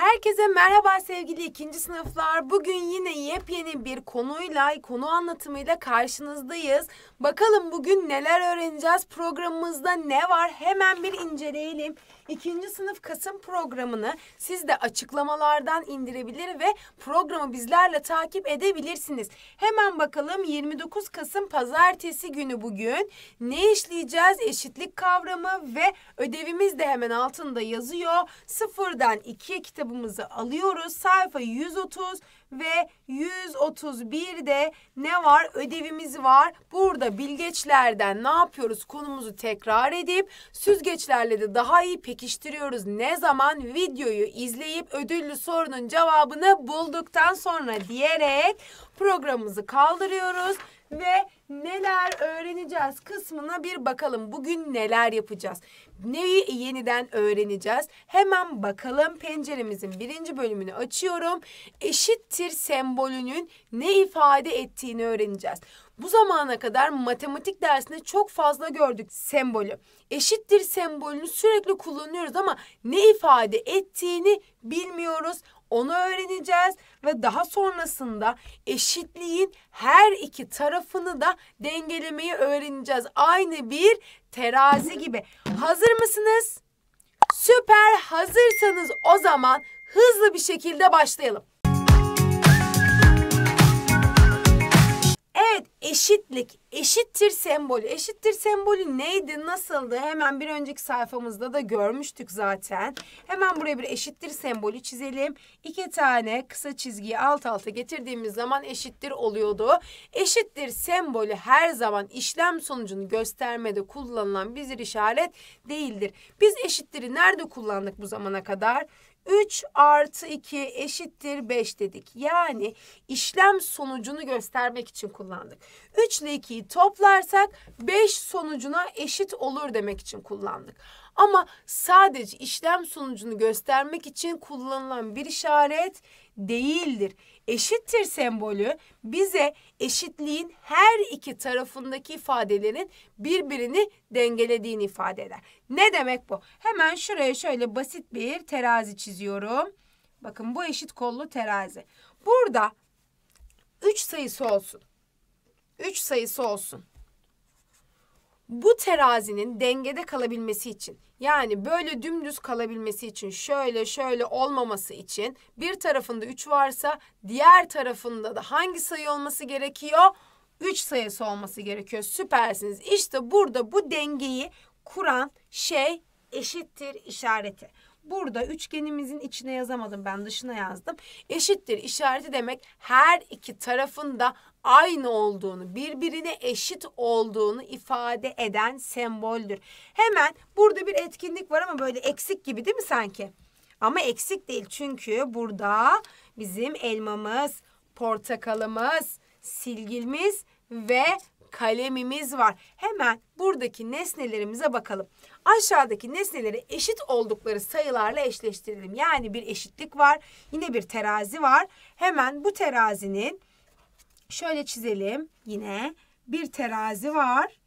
Herkese merhaba sevgili ikinci sınıflar. Bugün yine yepyeni bir konuyla, konu anlatımıyla karşınızdayız. Bakalım bugün neler öğreneceğiz, programımızda ne var hemen bir inceleyelim. İkinci sınıf Kasım programını siz de açıklamalardan indirebilir ve programı bizlerle takip edebilirsiniz. Hemen bakalım 29 Kasım pazartesi günü bugün ne işleyeceğiz? Eşitlik kavramı ve ödevimiz de hemen altında yazıyor. Sıfırdan ikiye kitabı cevabımızı alıyoruz. Sayfa 130 ve 131'de ne var? Ödevimiz var. Burada bilgeçlerden ne yapıyoruz? Konumuzu tekrar edip süzgeçlerle de daha iyi pekiştiriyoruz. Ne zaman videoyu izleyip ödüllü sorunun cevabını bulduktan sonra diyerek programımızı kaldırıyoruz ve neler öğreneceğiz kısmına bir bakalım. Bugün neler yapacağız? Neyi yeniden öğreneceğiz? Hemen bakalım penceremizin birinci bölümünü açıyorum. Eşittir sembolünün ne ifade ettiğini öğreneceğiz. Bu zamana kadar matematik dersinde çok fazla gördük sembolü. Eşittir sembolünü sürekli kullanıyoruz ama ne ifade ettiğini bilmiyoruz. Onu öğreneceğiz ve daha sonrasında eşitliğin her iki tarafını da dengelemeyi öğreneceğiz. Aynı bir terazi gibi. Hazır mısınız? Süper hazırsanız o zaman hızlı bir şekilde başlayalım. Evet eşitlik. Eşittir sembolü. Eşittir sembolü neydi, nasıldı? Hemen bir önceki sayfamızda da görmüştük zaten. Hemen buraya bir eşittir sembolü çizelim. İki tane kısa çizgiyi alt alta getirdiğimiz zaman eşittir oluyordu. Eşittir sembolü her zaman işlem sonucunu göstermede kullanılan bir işaret değildir. Biz eşittiri nerede kullandık bu zamana kadar? 3 artı 2 eşittir 5 dedik. Yani işlem sonucunu göstermek için kullandık. 3 ile 2'yi toplarsak 5 sonucuna eşit olur demek için kullandık. Ama sadece işlem sonucunu göstermek için kullanılan bir işaret değildir eşittir sembolü bize eşitliğin her iki tarafındaki ifadelerin birbirini dengelediğini ifade eder. Ne demek bu? Hemen şuraya şöyle basit bir terazi çiziyorum. Bakın bu eşit kollu terazi. Burada 3 sayısı olsun. 3 sayısı olsun bu terazinin dengede kalabilmesi için yani böyle dümdüz kalabilmesi için şöyle şöyle olmaması için bir tarafında 3 varsa diğer tarafında da hangi sayı olması gerekiyor? 3 sayısı olması gerekiyor. Süpersiniz. İşte burada bu dengeyi kuran şey eşittir işareti. Burada üçgenimizin içine yazamadım ben dışına yazdım. Eşittir işareti demek her iki tarafında aynı olduğunu, birbirine eşit olduğunu ifade eden semboldür. Hemen burada bir etkinlik var ama böyle eksik gibi değil mi sanki? Ama eksik değil çünkü burada bizim elmamız, portakalımız, silgimiz ve kalemimiz var. Hemen buradaki nesnelerimize bakalım. Aşağıdaki nesneleri eşit oldukları sayılarla eşleştirelim. Yani bir eşitlik var, yine bir terazi var. Hemen bu terazinin Şöyle çizelim. Yine bir terazi var.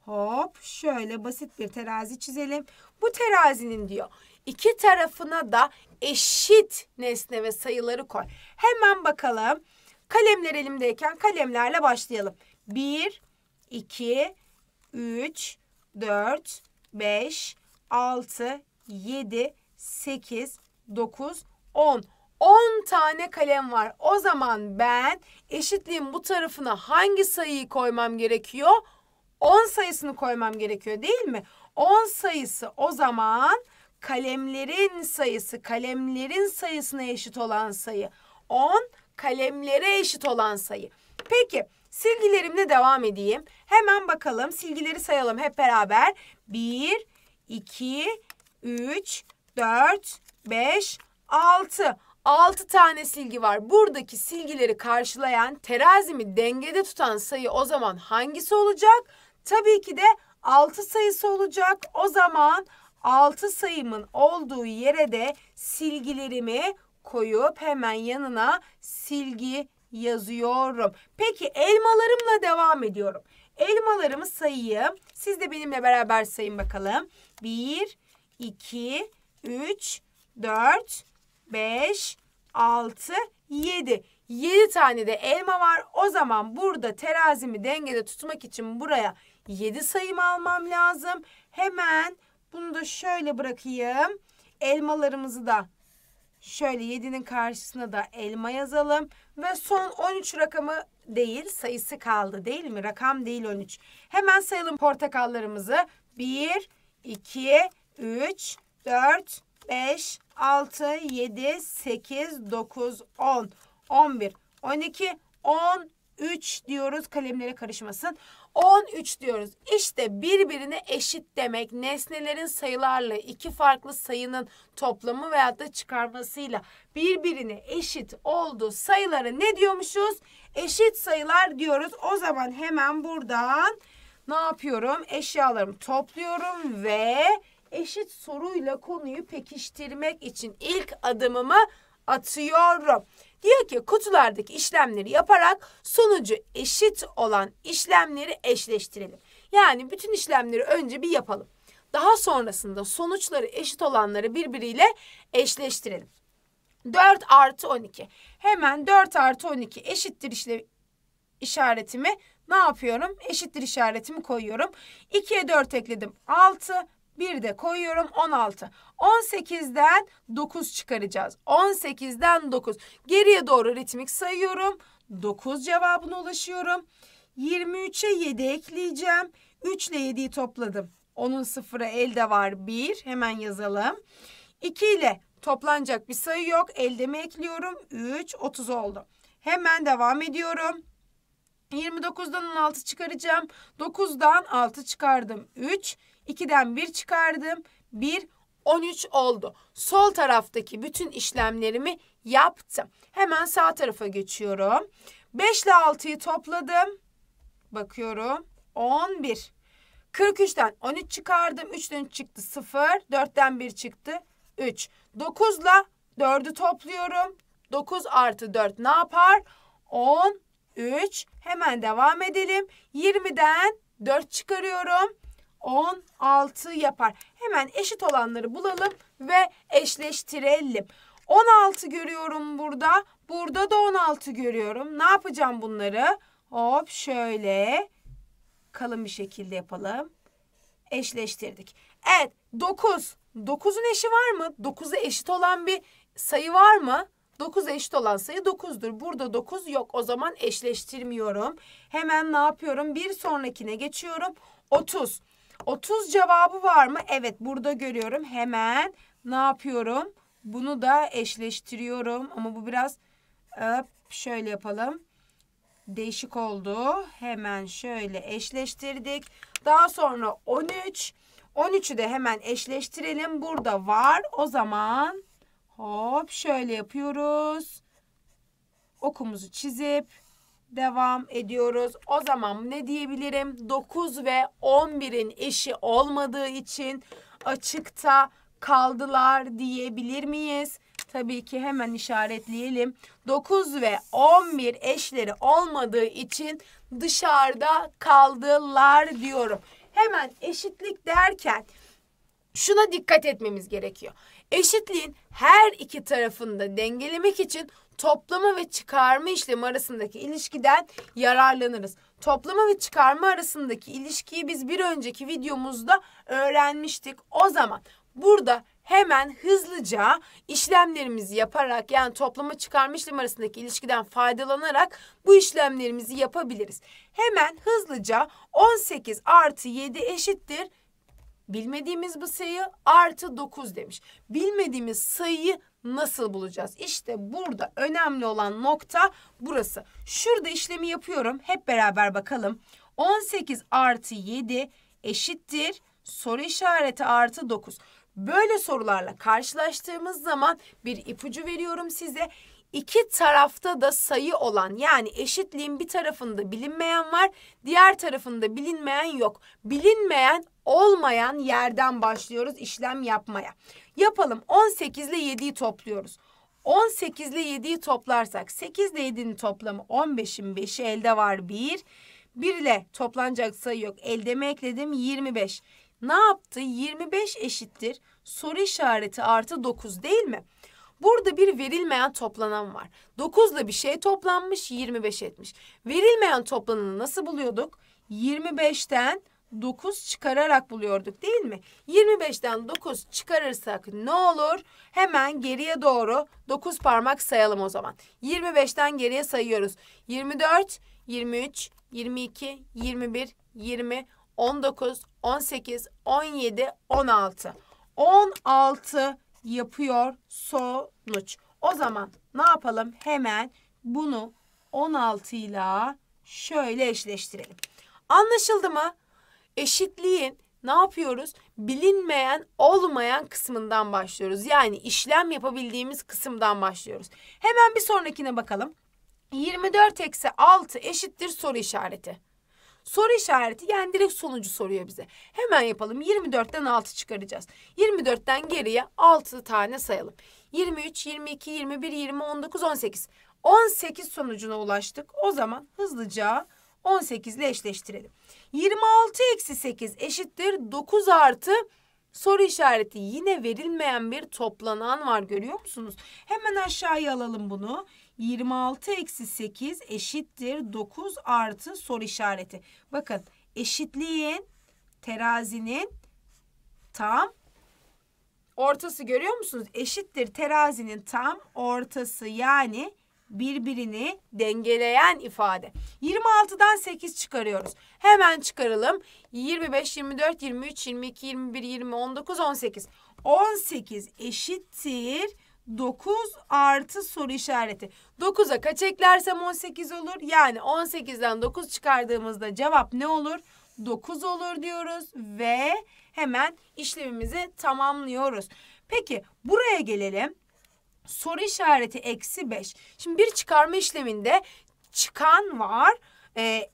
Hop şöyle basit bir terazi çizelim. Bu terazinin diyor iki tarafına da eşit nesne ve sayıları koy. Hemen bakalım. Kalemler elimdeyken kalemlerle başlayalım. 1, 2, 3, 4, 5, 6, 7, 8, 9, 10. 10 tane kalem var. O zaman ben eşitliğin bu tarafına hangi sayıyı koymam gerekiyor? 10 sayısını koymam gerekiyor değil mi? 10 sayısı o zaman kalemlerin sayısı, kalemlerin sayısına eşit olan sayı. 10 kalemlere eşit olan sayı. Peki silgilerimle devam edeyim. Hemen bakalım silgileri sayalım hep beraber. 1, 2, 3, 4, 5, 6. 6 tane silgi var. Buradaki silgileri karşılayan, terazimi dengede tutan sayı o zaman hangisi olacak? Tabii ki de 6 sayısı olacak. O zaman 6 sayımın olduğu yere de silgilerimi koyup hemen yanına silgi yazıyorum. Peki elmalarımla devam ediyorum. Elmalarımı sayayım. Siz de benimle beraber sayın bakalım. 1, 2, 3, 4, 5, 6, 7. 7 tane de elma var. O zaman burada terazimi dengede tutmak için buraya 7 sayım almam lazım. Hemen bunu da şöyle bırakayım. Elmalarımızı da şöyle 7'nin karşısına da elma yazalım. Ve son 13 rakamı değil sayısı kaldı değil mi? Rakam değil 13. Hemen sayalım portakallarımızı. 1, 2, 3, 4, 5, 6, 7, 8, 9, 10, 11, 12, 13 diyoruz kalemlere karışmasın. 13 diyoruz. İşte birbirine eşit demek nesnelerin sayılarla iki farklı sayının toplamı veyahut da çıkarmasıyla birbirine eşit olduğu sayıları ne diyormuşuz? Eşit sayılar diyoruz. O zaman hemen buradan ne yapıyorum? Eşyalarımı topluyorum ve eşit soruyla konuyu pekiştirmek için ilk adımımı atıyorum. Diyor ki kutulardaki işlemleri yaparak sonucu eşit olan işlemleri eşleştirelim. Yani bütün işlemleri önce bir yapalım. Daha sonrasında sonuçları eşit olanları birbiriyle eşleştirelim. 4 artı 12. Hemen 4 artı 12 eşittir işle işaretimi ne yapıyorum? Eşittir işaretimi koyuyorum. 2'ye 4 ekledim 6. Bir de koyuyorum 16. 18'den 9 çıkaracağız. 18'den 9. Geriye doğru ritmik sayıyorum. 9 cevabına ulaşıyorum. 23'e 7 ekleyeceğim. 3 ile 7'yi topladım. Onun sıfıra elde var 1. Hemen yazalım. 2 ile toplanacak bir sayı yok. Elde mi ekliyorum? 3, 30 oldu. Hemen devam ediyorum. 29'dan 16 çıkaracağım. 9'dan 6 çıkardım. 3, 2'den 1 çıkardım. 1 13 oldu. Sol taraftaki bütün işlemlerimi yaptım. Hemen sağ tarafa geçiyorum. 5 ile 6'yı topladım. Bakıyorum. 11. 43'ten 13 çıkardım. 3'ten 3 çıktı 0. 4'ten 1 çıktı 3. 9 ile 4'ü topluyorum. 9 artı 4 ne yapar? 13. Hemen devam edelim. 20'den 4 çıkarıyorum. 16 yapar. Hemen eşit olanları bulalım ve eşleştirelim. 16 görüyorum burada. Burada da 16 görüyorum. Ne yapacağım bunları? Hop şöyle kalın bir şekilde yapalım. Eşleştirdik. Evet 9. 9'un eşi var mı? 9'a eşit olan bir sayı var mı? 9'a eşit olan sayı 9'dur. Burada 9 yok. O zaman eşleştirmiyorum. Hemen ne yapıyorum? Bir sonrakine geçiyorum. 30. 30 cevabı var mı? Evet burada görüyorum. Hemen ne yapıyorum? Bunu da eşleştiriyorum. Ama bu biraz hop, e, şöyle yapalım. Değişik oldu. Hemen şöyle eşleştirdik. Daha sonra 13. 13'ü de hemen eşleştirelim. Burada var. O zaman hop şöyle yapıyoruz. Okumuzu çizip devam ediyoruz. O zaman ne diyebilirim? 9 ve 11'in eşi olmadığı için açıkta kaldılar diyebilir miyiz? Tabii ki hemen işaretleyelim. 9 ve 11 eşleri olmadığı için dışarıda kaldılar diyorum. Hemen eşitlik derken şuna dikkat etmemiz gerekiyor. Eşitliğin her iki tarafını dengelemek için toplama ve çıkarma işlemi arasındaki ilişkiden yararlanırız. Toplama ve çıkarma arasındaki ilişkiyi biz bir önceki videomuzda öğrenmiştik. O zaman burada hemen hızlıca işlemlerimizi yaparak yani toplama çıkarma işlem arasındaki ilişkiden faydalanarak bu işlemlerimizi yapabiliriz. Hemen hızlıca 18 artı 7 eşittir bilmediğimiz bu sayı artı 9 demiş. Bilmediğimiz sayıyı nasıl bulacağız? İşte burada önemli olan nokta burası. Şurada işlemi yapıyorum. Hep beraber bakalım. 18 artı 7 eşittir soru işareti artı 9. Böyle sorularla karşılaştığımız zaman bir ipucu veriyorum size. İki tarafta da sayı olan yani eşitliğin bir tarafında bilinmeyen var, diğer tarafında bilinmeyen yok. Bilinmeyen olmayan yerden başlıyoruz işlem yapmaya. Yapalım 18 ile 7'yi topluyoruz. 18 ile 7'yi toplarsak 8 ile 7'nin toplamı 15'in 5'i elde var 1. 1 ile toplanacak sayı yok. elde mi ekledim 25. Ne yaptı? 25 eşittir soru işareti artı 9 değil mi? Burada bir verilmeyen toplanan var. 9 ile bir şey toplanmış 25 etmiş. Verilmeyen toplananı nasıl buluyorduk? 25'ten 9 çıkararak buluyorduk değil mi? 25'ten 9 çıkarırsak ne olur? Hemen geriye doğru 9 parmak sayalım o zaman. 25'ten geriye sayıyoruz. 24, 23, 22, 21, 20, 19, 18, 17, 16. 16 yapıyor sonuç. O zaman ne yapalım? Hemen bunu 16 ile şöyle eşleştirelim. Anlaşıldı mı? eşitliğin ne yapıyoruz? Bilinmeyen, olmayan kısmından başlıyoruz. Yani işlem yapabildiğimiz kısımdan başlıyoruz. Hemen bir sonrakine bakalım. 24 eksi 6 eşittir soru işareti. Soru işareti yani direkt sonucu soruyor bize. Hemen yapalım. 24'ten 6 çıkaracağız. 24'ten geriye 6 tane sayalım. 23, 22, 21, 20, 19, 18. 18 sonucuna ulaştık. O zaman hızlıca 18 ile eşleştirelim. 26 eksi 8 eşittir 9 artı soru işareti yine verilmeyen bir toplanan var görüyor musunuz? Hemen aşağıya alalım bunu. 26 eksi 8 eşittir 9 artı soru işareti. Bakın eşitliğin terazinin tam ortası görüyor musunuz? Eşittir terazinin tam ortası yani birbirini dengeleyen ifade. 26'dan 8 çıkarıyoruz. Hemen çıkaralım. 25, 24, 23, 22, 21, 20, 19, 18. 18 eşittir 9 artı soru işareti. 9'a kaç eklersem 18 olur. Yani 18'den 9 çıkardığımızda cevap ne olur? 9 olur diyoruz ve hemen işlemimizi tamamlıyoruz. Peki buraya gelelim soru işareti eksi 5. Şimdi bir çıkarma işleminde çıkan var. E,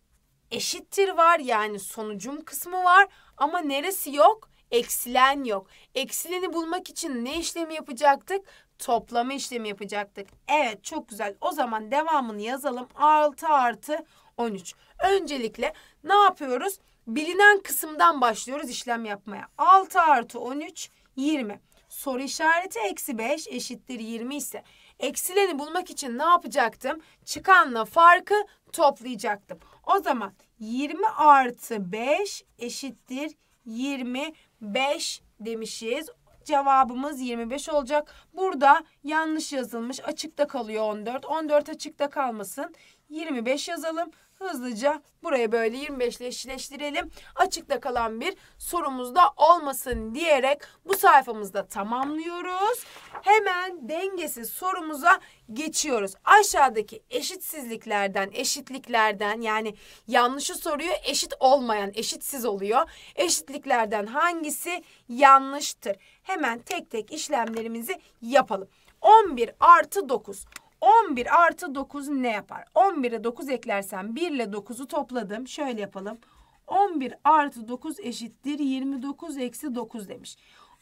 eşittir var yani sonucum kısmı var ama neresi yok? Eksilen yok. Eksileni bulmak için ne işlemi yapacaktık? Toplama işlemi yapacaktık. Evet çok güzel. O zaman devamını yazalım. 6 artı 13. Öncelikle ne yapıyoruz? Bilinen kısımdan başlıyoruz işlem yapmaya. 6 artı 13 20 soru işareti eksi 5 eşittir 20 ise eksileni bulmak için ne yapacaktım? Çıkanla farkı toplayacaktım. O zaman 20 artı 5 eşittir 25 demişiz. Cevabımız 25 olacak. Burada yanlış yazılmış. Açıkta kalıyor 14. 14 açıkta kalmasın. 25 yazalım hızlıca buraya böyle 25 ile eşleştirelim. Açıkta kalan bir sorumuz da olmasın diyerek bu sayfamızda tamamlıyoruz. Hemen dengesiz sorumuza geçiyoruz. Aşağıdaki eşitsizliklerden, eşitliklerden yani yanlışı soruyor eşit olmayan, eşitsiz oluyor. Eşitliklerden hangisi yanlıştır? Hemen tek tek işlemlerimizi yapalım. 11 artı 9. 11 artı 9 ne yapar? 11'e 9 eklersem 1 ile 9'u topladım. Şöyle yapalım. 11 artı 9 eşittir 29 eksi 9 demiş.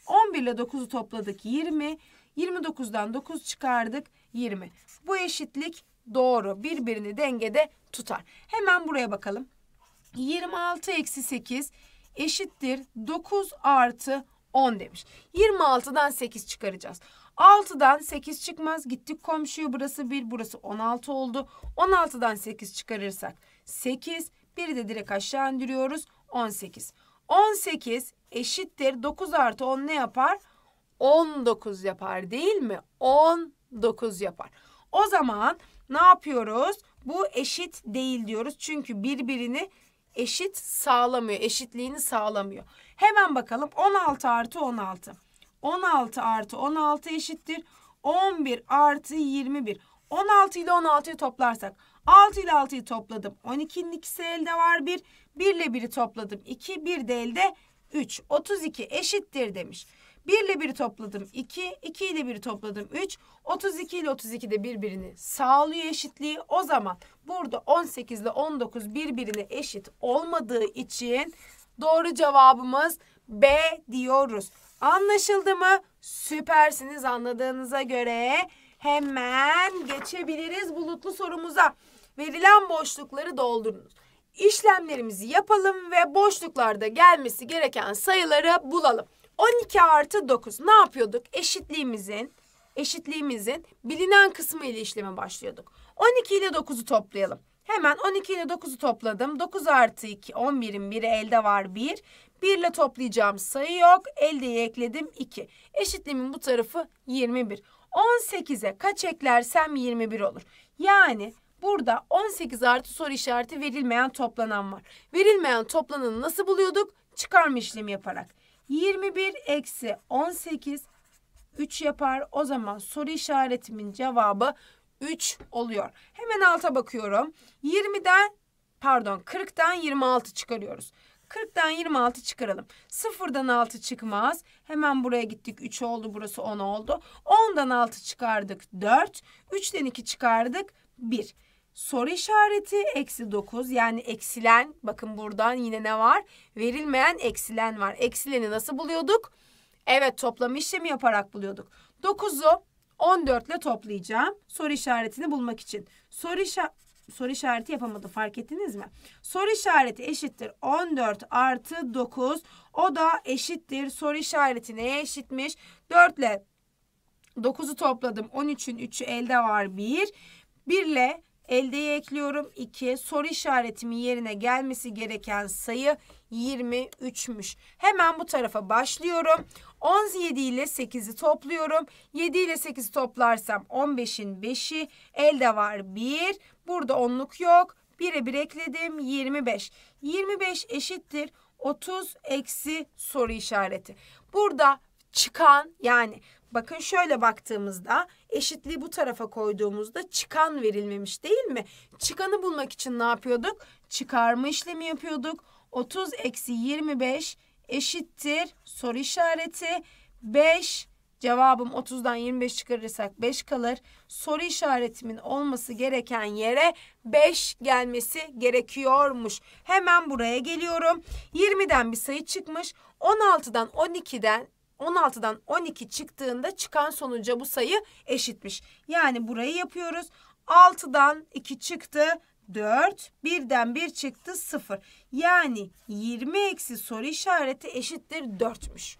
11 ile 9'u topladık 20. 29'dan 9 çıkardık 20. Bu eşitlik doğru. Birbirini dengede tutar. Hemen buraya bakalım. 26 eksi 8 eşittir 9 artı 10 demiş. 26'dan 8 çıkaracağız. 6'dan 8 çıkmaz. Gittik komşuyu burası 1 burası 16 oldu. 16'dan 8 çıkarırsak 8 1'i de direkt aşağı indiriyoruz 18. 18 eşittir 9 artı 10 ne yapar? 19 yapar değil mi? 19 yapar. O zaman ne yapıyoruz? Bu eşit değil diyoruz. Çünkü birbirini eşit sağlamıyor. Eşitliğini sağlamıyor. Hemen bakalım 16 artı 16. 16 artı 16 eşittir. 11 artı 21. 16 ile 16'yı toplarsak 6 ile 6'yı topladım. 12'nin ikisi elde var 1. 1 ile 1'i topladım 2. 1 de elde 3. 32 eşittir demiş. 1 ile 1'i topladım 2. 2 ile 1'i topladım 3. 32 ile 32 de birbirini sağlıyor eşitliği. O zaman burada 18 ile 19 birbirine eşit olmadığı için doğru cevabımız B diyoruz. Anlaşıldı mı? Süpersiniz anladığınıza göre hemen geçebiliriz bulutlu sorumuza. Verilen boşlukları doldurunuz. İşlemlerimizi yapalım ve boşluklarda gelmesi gereken sayıları bulalım. 12 artı 9 ne yapıyorduk? Eşitliğimizin eşitliğimizin bilinen kısmı ile işleme başlıyorduk. 12 ile 9'u toplayalım. Hemen 12 ile 9'u topladım. 9 artı 2 11'in biri elde var 1. 1 ile toplayacağım sayı yok. Eldeyi ekledim 2. Eşitliğimin bu tarafı 21. 18'e kaç eklersem 21 olur. Yani burada 18 artı soru işareti verilmeyen toplanan var. Verilmeyen toplananı nasıl buluyorduk? Çıkarma işlemi yaparak. 21 eksi 18 3 yapar. O zaman soru işaretimin cevabı 3 oluyor. Hemen alta bakıyorum. 20'den pardon 40'tan 26 çıkarıyoruz. 40'dan 26 çıkaralım. 0'dan 6 çıkmaz. Hemen buraya gittik. 3 oldu. Burası 10 oldu. 10'dan 6 çıkardık. 4. 3'ten 2 çıkardık. 1. Soru işareti eksi 9 yani eksilen bakın buradan yine ne var? Verilmeyen eksilen var. Eksileni nasıl buluyorduk? Evet toplam işlemi yaparak buluyorduk. 9'u 14 ile toplayacağım soru işaretini bulmak için. Soru işareti soru işareti yapamadı fark ettiniz mi? Soru işareti eşittir 14 artı 9 o da eşittir soru işareti neye eşitmiş? 4 ile 9'u topladım 13'ün 3'ü elde var 1. 1 ile eldeyi ekliyorum 2 soru işaretimin yerine gelmesi gereken sayı 23'müş. Hemen bu tarafa başlıyorum. 17 ile 8'i topluyorum. 7 ile 8'i toplarsam 15'in 5'i elde var 1. Burada onluk yok. 1'e 1 ekledim 25. 25 eşittir 30 eksi soru işareti. Burada çıkan yani bakın şöyle baktığımızda eşitliği bu tarafa koyduğumuzda çıkan verilmemiş değil mi? Çıkanı bulmak için ne yapıyorduk? Çıkarma işlemi yapıyorduk. 30 eksi 25 eşittir soru işareti 5 Cevabım 30'dan 25 çıkarırsak 5 kalır. Soru işaretimin olması gereken yere 5 gelmesi gerekiyormuş. Hemen buraya geliyorum. 20'den bir sayı çıkmış. 16'dan 12'den 16'dan 12 çıktığında çıkan sonuca bu sayı eşitmiş. Yani burayı yapıyoruz. 6'dan 2 çıktı. 4, 1'den 1 çıktı 0. Yani 20 eksi soru işareti eşittir 4'müş.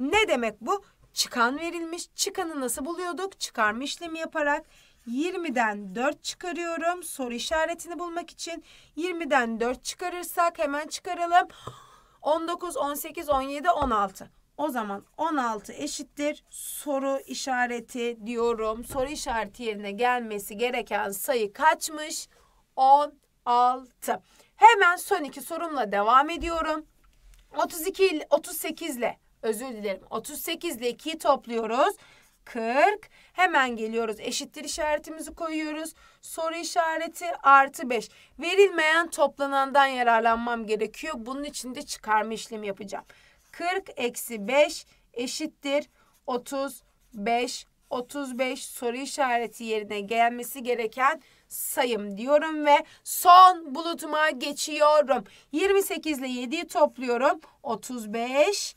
Ne demek bu? Çıkan verilmiş. Çıkanı nasıl buluyorduk? Çıkarma işlemi yaparak 20'den 4 çıkarıyorum. Soru işaretini bulmak için 20'den 4 çıkarırsak hemen çıkaralım. 19, 18, 17, 16. O zaman 16 eşittir soru işareti diyorum. Soru işareti yerine gelmesi gereken sayı kaçmış? 16. Hemen son iki sorumla devam ediyorum. 32 38 ile özür dilerim 38 ile 2'yi topluyoruz. 40 hemen geliyoruz eşittir işaretimizi koyuyoruz soru işareti artı 5 verilmeyen toplanandan yararlanmam gerekiyor bunun için de çıkarma işlemi yapacağım 40 eksi 5 eşittir 35 35 soru işareti yerine gelmesi gereken sayım diyorum ve son bulutuma geçiyorum. 28 ile 7'yi topluyorum. 35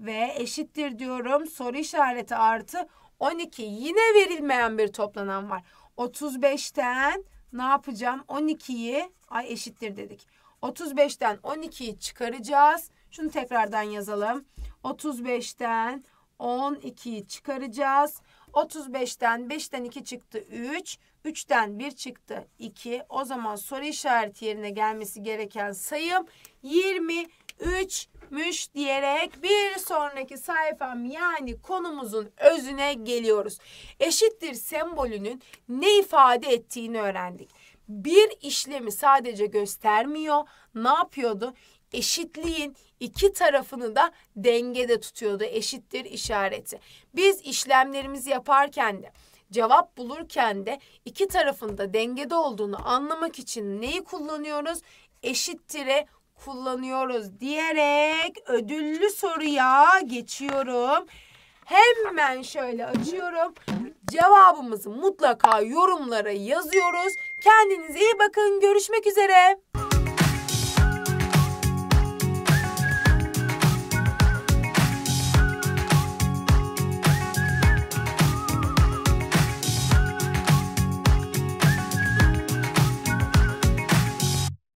ve eşittir diyorum soru işareti artı 12 yine verilmeyen bir toplanan var. 35'ten ne yapacağım? 12'yi ay eşittir dedik. 35'ten 12'yi çıkaracağız. Şunu tekrardan yazalım. 35'ten 12'yi çıkaracağız. 35'ten 5'ten 2 çıktı 3. 3'ten 1 çıktı 2. O zaman soru işareti yerine gelmesi gereken sayım 23 çökmüş diyerek bir sonraki sayfam yani konumuzun özüne geliyoruz. Eşittir sembolünün ne ifade ettiğini öğrendik. Bir işlemi sadece göstermiyor, ne yapıyordu? eşitliğin iki tarafını da dengede tutuyordu eşittir işareti. Biz işlemlerimizi yaparken de cevap bulurken de iki tarafında dengede olduğunu anlamak için neyi kullanıyoruz? Eşittire kullanıyoruz diyerek ödüllü soruya geçiyorum. Hemen şöyle açıyorum. Cevabımızı mutlaka yorumlara yazıyoruz. Kendinize iyi bakın. Görüşmek üzere.